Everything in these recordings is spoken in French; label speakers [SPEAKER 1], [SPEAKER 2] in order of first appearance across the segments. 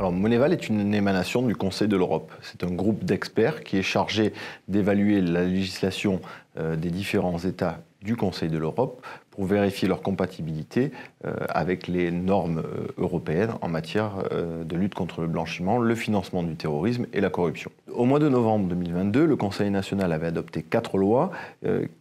[SPEAKER 1] Alors Monéval est une émanation du Conseil de l'Europe. C'est un groupe d'experts qui est chargé d'évaluer la législation euh, des différents États du Conseil de l'Europe pour vérifier leur compatibilité euh, avec les normes euh, européennes en matière de lutte contre le blanchiment, le financement du terrorisme et la corruption. Au mois de novembre 2022, le Conseil national avait adopté quatre lois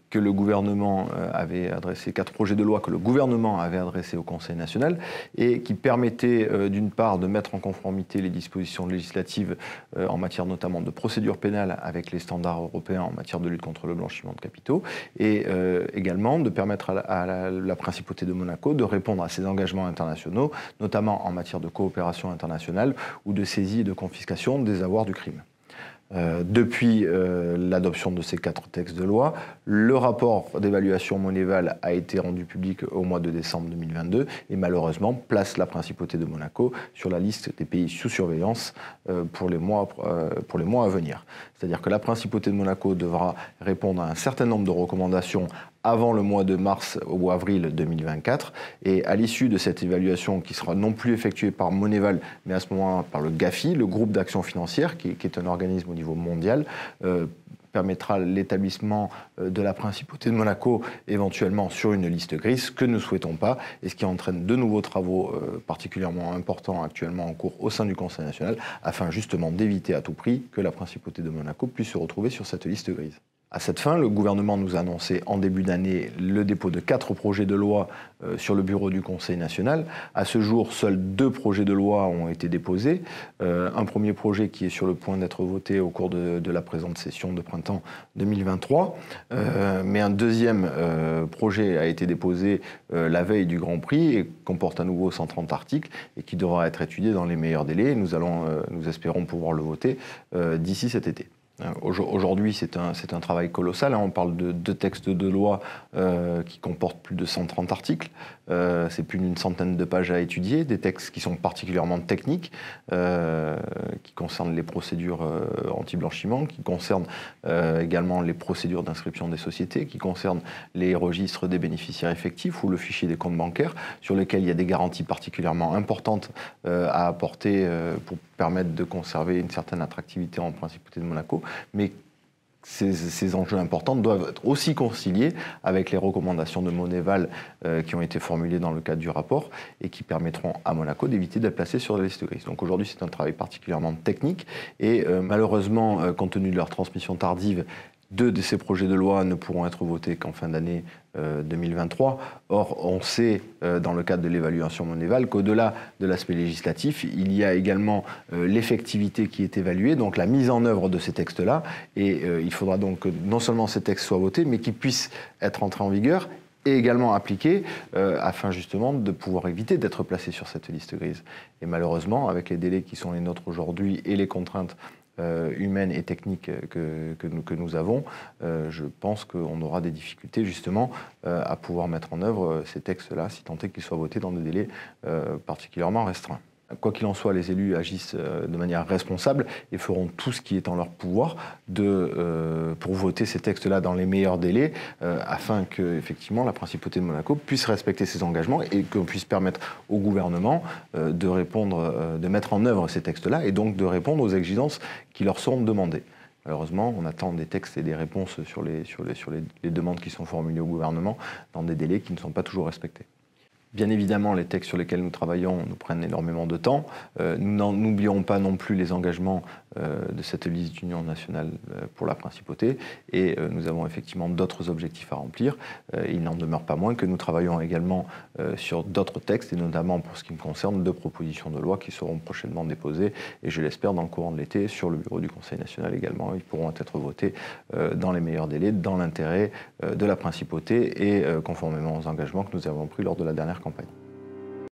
[SPEAKER 1] que le gouvernement euh, avait adressé, quatre projets de loi que le gouvernement avait adressés au Conseil national et qui permettaient euh, d'une part de mettre en conformité les dispositions législatives euh, en matière notamment de procédure pénale avec les standards européens en matière de lutte contre le blanchiment de capitaux et également de permettre à la, la principauté de Monaco de répondre à ses engagements internationaux, notamment en matière de coopération internationale ou de saisie et de confiscation des avoirs du crime. Euh, depuis euh, l'adoption de ces quatre textes de loi, le rapport d'évaluation Monéval a été rendu public au mois de décembre 2022 et malheureusement place la principauté de Monaco sur la liste des pays sous surveillance euh, pour, les mois, pour les mois à venir. C'est-à-dire que la principauté de Monaco devra répondre à un certain nombre de recommandations avant le mois de mars ou avril 2024. Et à l'issue de cette évaluation, qui sera non plus effectuée par Monéval, mais à ce moment par le GAFI, le groupe d'action financière, qui, est un organisme au niveau mondial, euh, permettra l'établissement euh, de la principauté de Monaco éventuellement sur une liste grise, ce que nous ne souhaitons pas, et ce qui entraîne de nouveaux travaux euh, particulièrement importants actuellement en cours au sein du Conseil national, afin justement d'éviter à tout prix que la principauté de Monaco puisse se retrouver sur cette liste grise. À cette fin, le gouvernement nous a annoncé en début d'année le dépôt de quatre projets de loi euh, sur le bureau du Conseil national. À ce jour, seuls deux projets de loi ont été déposés. Euh, un premier projet qui est sur le point d'être voté au cours de, la présente session de printemps 2023. Euh, mais un deuxième projet a été déposé la veille du Grand Prix et comporte à nouveau 130 articles et qui devra être étudié dans les meilleurs délais. Nous, allons, nous espérons pouvoir le voter d'ici cet été. Euh, aujourd'hui, c'est un, travail colossal. Hein. On parle de deux textes de loi euh, qui comportent plus de 130 articles. Euh, c'est plus d'une centaine de pages à étudier, des textes qui sont particulièrement techniques, qui concernent les procédures anti-blanchiment, qui concernent également les procédures d'inscription des sociétés, qui concernent les registres des bénéficiaires effectifs ou le fichier des comptes bancaires, sur lesquels il y a des garanties particulièrement importantes à apporter pour permettre de conserver une certaine attractivité en principauté de Monaco mais ces, enjeux importants doivent être aussi conciliés avec les recommandations de Monéval euh, qui ont été formulées dans le cadre du rapport et qui permettront à Monaco d'éviter d'être placer sur la liste grise. Donc aujourd'hui, c'est un travail particulièrement technique et euh, malheureusement, euh, compte tenu de leur transmission tardive, deux de ces projets de loi ne pourront être votés qu'en fin d'année 2023. Euh, Or, on sait, euh, dans le cadre de l'évaluation monévale, qu'au-delà de l'aspect législatif, il y a également euh, l'effectivité qui est évaluée, donc la mise en œuvre de ces textes-là. Et il faudra donc que non seulement ces textes soient votés, mais qu'ils puissent être entrés en vigueur et également appliqués afin justement de pouvoir éviter d'être placés sur cette liste grise. Et malheureusement, avec les délais qui sont les nôtres aujourd'hui et les contraintes euh, humaine et techniques que, nous, que nous, avons, euh, je pense qu'on aura des difficultés justement euh, à pouvoir mettre en œuvre ces textes-là, si tant est qu'ils soient votés dans des délais particulièrement restreints. Quoi qu'il en soit, les élus agissent euh, de manière responsable et feront tout ce qui est en leur pouvoir de, euh, pour voter ces textes-là dans les meilleurs délais, euh, afin que effectivement la principauté de Monaco puisse respecter ses engagements et qu'on puisse permettre au gouvernement de répondre, de mettre en œuvre ces textes-là et donc de répondre aux exigences qui leur seront demandées. Malheureusement, on attend des textes et des réponses sur les, sur sur les demandes qui sont formulées au gouvernement dans des délais qui ne sont pas toujours respectés. Bien évidemment, les textes sur lesquels nous travaillons nous prennent énormément de temps. Euh, nous n'oublions pas non plus les engagements euh, de cette liste d'union nationale euh, pour la principauté. Et euh, nous avons effectivement d'autres objectifs à remplir. Il n'en demeure pas moins que nous travaillons également sur d'autres textes, et notamment pour ce qui me concerne, deux propositions de loi qui seront prochainement déposées, et je l'espère dans le courant de l'été, sur le bureau du Conseil national également. Ils pourront être votés dans les meilleurs délais, dans l'intérêt de la principauté et conformément aux engagements que nous avons pris lors de la dernière campagne.